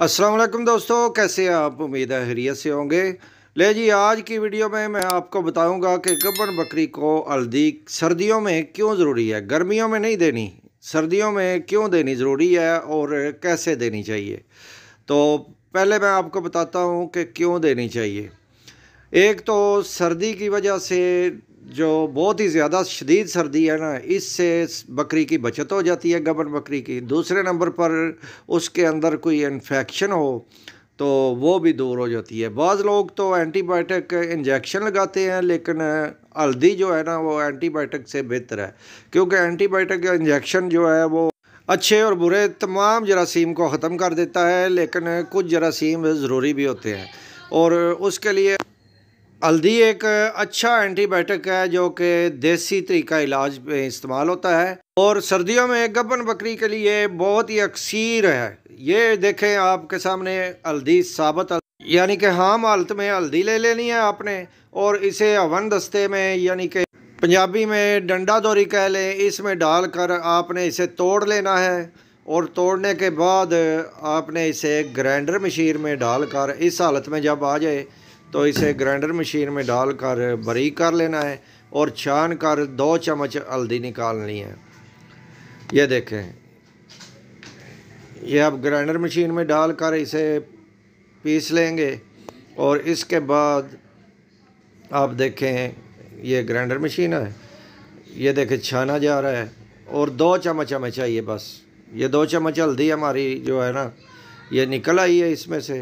असलम दोस्तों कैसे हैं आप उम्मीद है हरियत से होंगे ले जी आज की वीडियो में मैं आपको बताऊंगा कि गबन बकरी को हल्दी सर्दियों में क्यों ज़रूरी है गर्मियों में नहीं देनी सर्दियों में क्यों देनी ज़रूरी है और कैसे देनी चाहिए तो पहले मैं आपको बताता हूँ कि क्यों देनी चाहिए एक तो सर्दी की वजह से जो बहुत ही ज़्यादा शदीद सर्दी है ना इससे बकरी की बचत हो जाती है गबन बकरी की दूसरे नंबर पर उसके अंदर कोई इन्फेक्शन हो तो वो भी दूर हो जाती है बाज़ लोग तो एंटीबायोटिक इंजेक्शन लगाते हैं लेकिन हल्दी जो है ना वो एंटीबायोटिक से बेहतर है क्योंकि एंटीबायोटिक इंजेक्शन जो है वो अच्छे और बुरे तमाम जरासीम को ख़त्म कर देता है लेकिन कुछ जरासीम ज़रूरी भी होते हैं और उसके लिए हल्दी एक अच्छा एंटीबायोटिक है जो कि देसी तरीका इलाज में इस्तेमाल होता है और सर्दियों में गबन बकरी के लिए बहुत ही अक्सर है ये देखें आपके सामने हल्दी साबत यानी कि हाम हालत में हल्दी ले लेनी है आपने और इसे हवन दस्ते में यानी कि पंजाबी में डंडा दोरी कह लें इसमें डाल कर आपने इसे तोड़ लेना है और तोड़ने के बाद आपने इसे ग्राइंडर मशीन में डालकर इस हालत में जब आ जाए तो इसे ग्राइंडर मशीन में डाल कर बरीक कर लेना है और छान कर दो चम्मच हल्दी निकालनी है ये देखें यह आप ग्राइंडर मशीन में डाल कर इसे पीस लेंगे और इसके बाद आप देखें ये ग्राइंडर मशीन है ये देखें छाना जा रहा है और दो चम्मच हमें चाहिए बस ये दो चम्मच हल्दी हमारी जो है ना ये निकल आई है इसमें से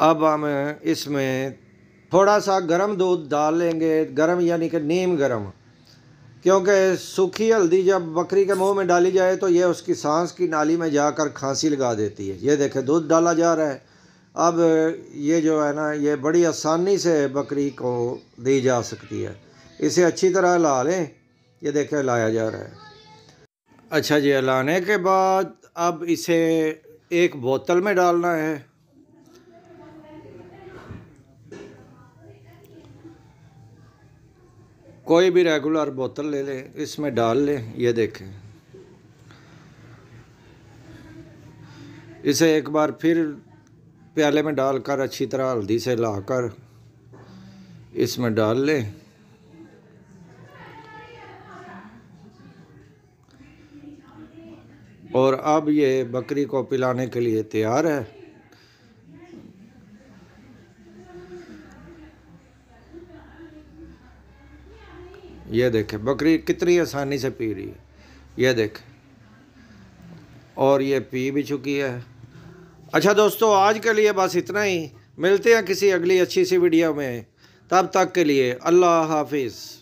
अब हम इसमें थोड़ा सा गरम दूध डाल लेंगे गरम यानी कि नीम गरम क्योंकि सूखी हल्दी जब बकरी के मुंह में डाली जाए तो ये उसकी सांस की नाली में जाकर खांसी लगा देती है ये देखें दूध डाला जा रहा है अब ये जो है ना ये बड़ी आसानी से बकरी को दी जा सकती है इसे अच्छी तरह ला लें ये देखें लाया जा रहा है अच्छा जी लाने के बाद अब इसे एक बोतल में डालना है कोई भी रेगुलर बोतल ले लें इसमें डाल लें ये देखें इसे एक बार फिर प्याले में डालकर अच्छी तरह हल्दी से लाकर इसमें डाल लें और अब ये बकरी को पिलाने के लिए तैयार है ये देखें बकरी कितनी आसानी से पी रही है ये देखें और ये पी भी चुकी है अच्छा दोस्तों आज के लिए बस इतना ही मिलते हैं किसी अगली अच्छी सी वीडियो में तब तक के लिए अल्लाह हाफिज़